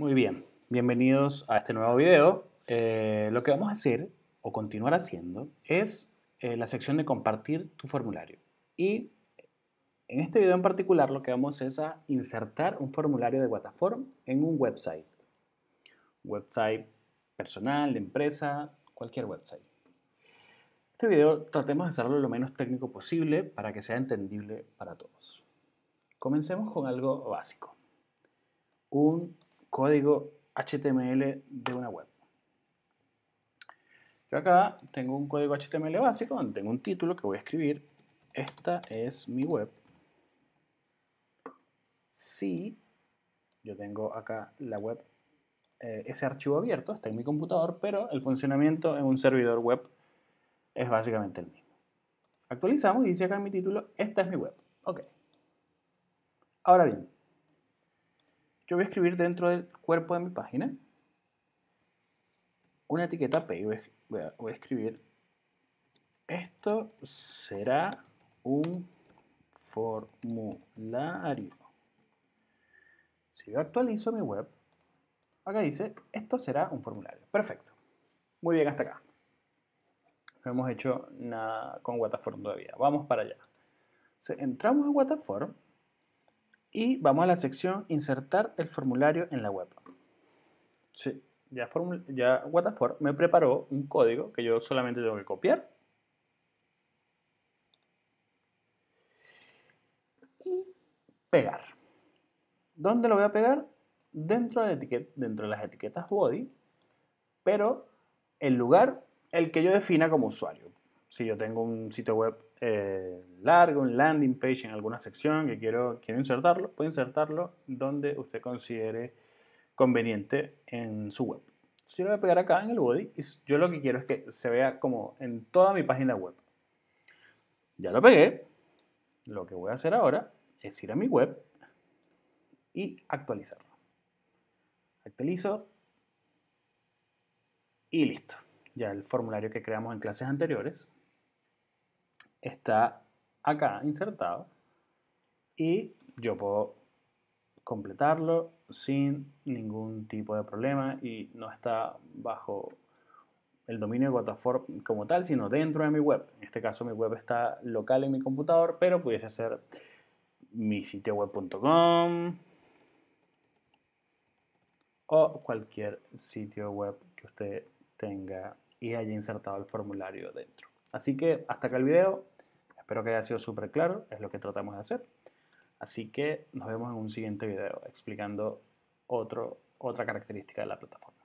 Muy bien, bienvenidos a este nuevo video. Eh, lo que vamos a hacer o continuar haciendo es eh, la sección de compartir tu formulario. Y en este video en particular lo que vamos es a insertar un formulario de Wataform en un website. Website personal, de empresa, cualquier website. Este video tratemos de hacerlo lo menos técnico posible para que sea entendible para todos. Comencemos con algo básico. Un código HTML de una web. Yo acá tengo un código HTML básico donde tengo un título que voy a escribir. Esta es mi web. Si yo tengo acá la web, eh, ese archivo abierto, está en mi computador, pero el funcionamiento en un servidor web es básicamente el mismo. Actualizamos y dice acá en mi título, esta es mi web. Ok. Ahora bien, yo voy a escribir dentro del cuerpo de mi página una etiqueta P. Voy a, escribir, esto será un formulario. Si yo actualizo mi web, acá dice, esto será un formulario. Perfecto. Muy bien hasta acá. No hemos hecho nada con Wataform todavía. Vamos para allá. Si entramos a Wataform y vamos a la sección insertar el formulario en la web. Sí, ya, ya me preparó un código que yo solamente tengo que copiar. Y pegar. ¿Dónde lo voy a pegar? dentro de las etiquetas body, pero el lugar el que yo defina como usuario si yo tengo un sitio web eh, largo, un landing page en alguna sección que quiero, quiero insertarlo, puedo insertarlo donde usted considere conveniente en su web. Yo lo voy a pegar acá en el body y yo lo que quiero es que se vea como en toda mi página web. Ya lo pegué. Lo que voy a hacer ahora es ir a mi web y actualizarlo. Actualizo y listo. Ya el formulario que creamos en clases anteriores está acá insertado y yo puedo completarlo sin ningún tipo de problema y no está bajo el dominio de plataforma como tal, sino dentro de mi web. En este caso mi web está local en mi computador, pero pudiese ser mi sitio web.com o cualquier sitio web que usted tenga y haya insertado el formulario dentro. Así que hasta acá el video. Espero que haya sido súper claro, es lo que tratamos de hacer. Así que nos vemos en un siguiente video explicando otra característica de la plataforma.